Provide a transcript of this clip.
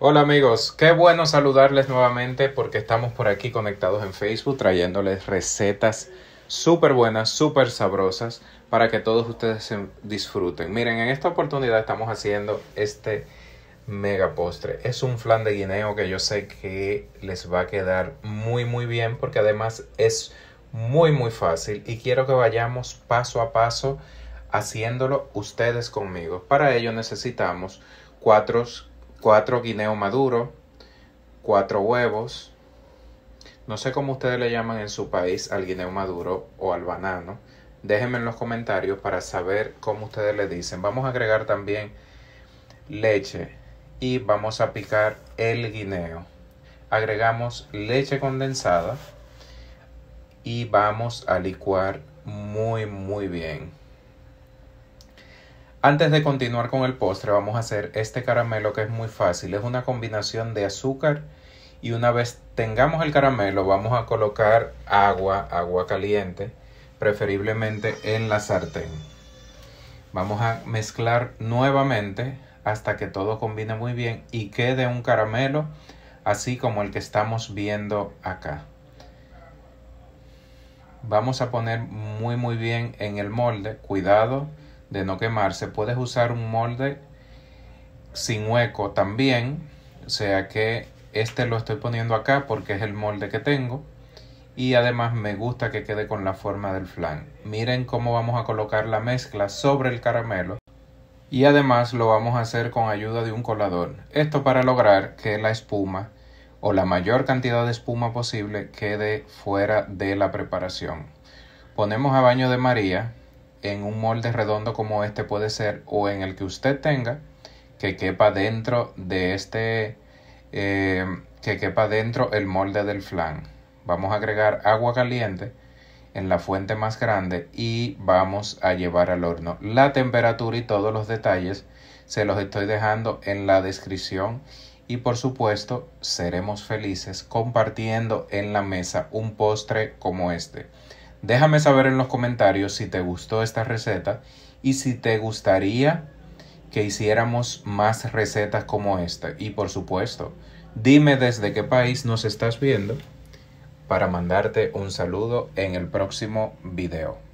Hola amigos, qué bueno saludarles nuevamente porque estamos por aquí conectados en Facebook trayéndoles recetas súper buenas, súper sabrosas para que todos ustedes disfruten. Miren, en esta oportunidad estamos haciendo este mega postre. Es un flan de guineo que yo sé que les va a quedar muy muy bien porque además es muy muy fácil y quiero que vayamos paso a paso haciéndolo ustedes conmigo. Para ello necesitamos cuatro Cuatro guineo maduro, 4 huevos. No sé cómo ustedes le llaman en su país al guineo maduro o al banano. Déjenme en los comentarios para saber cómo ustedes le dicen. Vamos a agregar también leche y vamos a picar el guineo. Agregamos leche condensada y vamos a licuar muy muy bien. Antes de continuar con el postre vamos a hacer este caramelo que es muy fácil. Es una combinación de azúcar y una vez tengamos el caramelo vamos a colocar agua, agua caliente, preferiblemente en la sartén. Vamos a mezclar nuevamente hasta que todo combine muy bien y quede un caramelo así como el que estamos viendo acá. Vamos a poner muy muy bien en el molde, cuidado de no quemarse. Puedes usar un molde sin hueco también, o sea que este lo estoy poniendo acá porque es el molde que tengo y además me gusta que quede con la forma del flan. Miren cómo vamos a colocar la mezcla sobre el caramelo y además lo vamos a hacer con ayuda de un colador. Esto para lograr que la espuma o la mayor cantidad de espuma posible quede fuera de la preparación. Ponemos a baño de María en un molde redondo como este puede ser o en el que usted tenga que quepa dentro de este eh, que quepa dentro el molde del flan. Vamos a agregar agua caliente en la fuente más grande y vamos a llevar al horno. La temperatura y todos los detalles se los estoy dejando en la descripción y por supuesto seremos felices compartiendo en la mesa un postre como este. Déjame saber en los comentarios si te gustó esta receta y si te gustaría que hiciéramos más recetas como esta. Y por supuesto, dime desde qué país nos estás viendo para mandarte un saludo en el próximo video.